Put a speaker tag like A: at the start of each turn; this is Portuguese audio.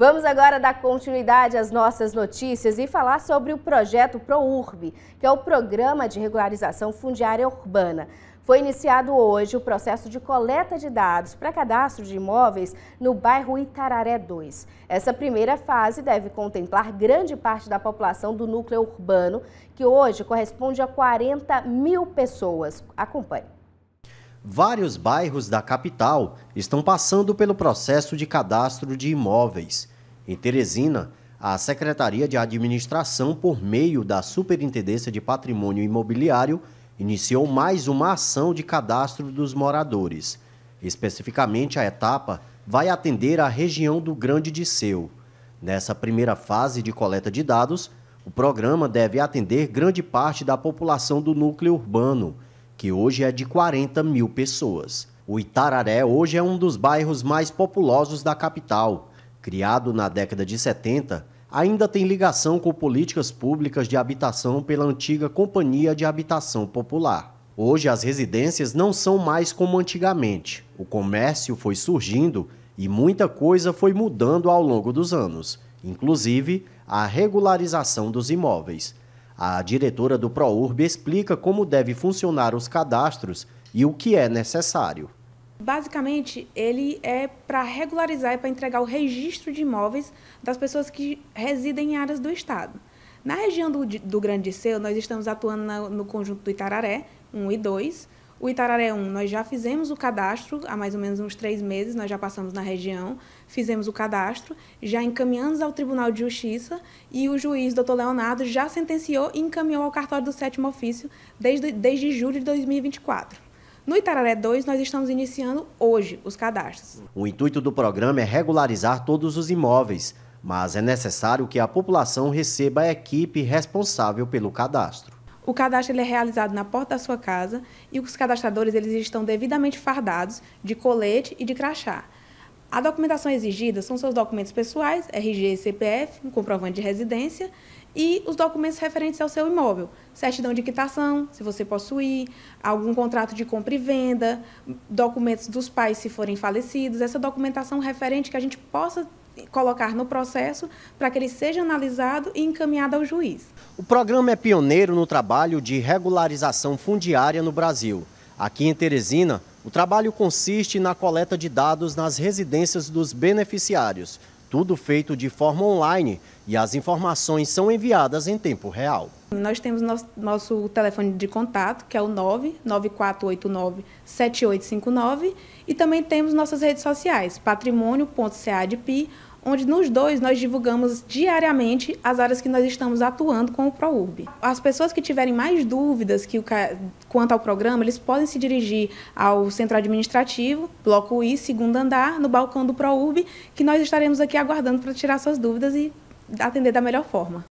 A: Vamos agora dar continuidade às nossas notícias e falar sobre o projeto ProURB, que é o Programa de Regularização Fundiária Urbana. Foi iniciado hoje o processo de coleta de dados para cadastro de imóveis no bairro Itararé 2. Essa primeira fase deve contemplar grande parte da população do núcleo urbano, que hoje corresponde a 40 mil pessoas. Acompanhe.
B: Vários bairros da capital estão passando pelo processo de cadastro de imóveis. Em Teresina, a Secretaria de Administração, por meio da Superintendência de Patrimônio Imobiliário, iniciou mais uma ação de cadastro dos moradores. Especificamente, a etapa vai atender a região do Grande Disseu. Nessa primeira fase de coleta de dados, o programa deve atender grande parte da população do núcleo urbano, que hoje é de 40 mil pessoas. O Itararé hoje é um dos bairros mais populosos da capital criado na década de 70, ainda tem ligação com políticas públicas de habitação pela antiga Companhia de Habitação Popular. Hoje as residências não são mais como antigamente. O comércio foi surgindo e muita coisa foi mudando ao longo dos anos, inclusive a regularização dos imóveis. A diretora do ProURB explica como deve funcionar os cadastros e o que é necessário.
C: Basicamente, ele é para regularizar e para entregar o registro de imóveis das pessoas que residem em áreas do Estado. Na região do, do Grande Seu, nós estamos atuando na, no conjunto do Itararé 1 e 2. O Itararé 1, nós já fizemos o cadastro há mais ou menos uns três meses, nós já passamos na região, fizemos o cadastro, já encaminhamos ao Tribunal de Justiça e o juiz, doutor Leonardo, já sentenciou e encaminhou ao cartório do sétimo ofício desde, desde julho de 2024. No Itararé 2, nós estamos iniciando hoje os cadastros.
B: O intuito do programa é regularizar todos os imóveis, mas é necessário que a população receba a equipe responsável pelo cadastro.
C: O cadastro é realizado na porta da sua casa e os cadastradores eles estão devidamente fardados de colete e de crachá. A documentação exigida são seus documentos pessoais, RG e CPF, um comprovante de residência e os documentos referentes ao seu imóvel, certidão de quitação, se você possuir, algum contrato de compra e venda, documentos dos pais se forem falecidos, essa documentação referente que a gente possa colocar no processo para que ele seja analisado e encaminhado ao juiz.
B: O programa é pioneiro no trabalho de regularização fundiária no Brasil. Aqui em Teresina, o trabalho consiste na coleta de dados nas residências dos beneficiários, tudo feito de forma online e as informações são enviadas em tempo real.
C: Nós temos nosso, nosso telefone de contato, que é o 99489-7859, e também temos nossas redes sociais, patrimônio.cadp.com onde nos dois nós divulgamos diariamente as áreas que nós estamos atuando com o Proub. As pessoas que tiverem mais dúvidas que o, quanto ao programa, eles podem se dirigir ao centro administrativo, bloco I, segundo andar, no balcão do Proub, que nós estaremos aqui aguardando para tirar suas dúvidas e atender da melhor forma.